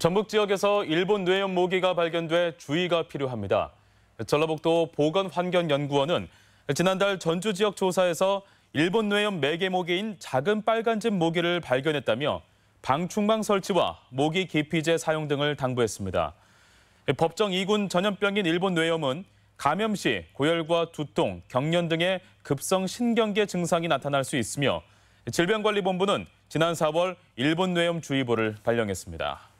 전북 지역에서 일본 뇌염 모기가 발견돼 주의가 필요합니다. 전라북도 보건환경연구원은 지난달 전주 지역 조사에서 일본 뇌염 매개모기인 작은 빨간집 모기를 발견했다며 방충망 설치와 모기 기피제 사용 등을 당부했습니다. 법정 2군 전염병인 일본 뇌염은 감염 시 고열과 두통, 경련 등의 급성 신경계 증상이 나타날 수 있으며 질병관리본부는 지난 4월 일본 뇌염 주의보를 발령했습니다.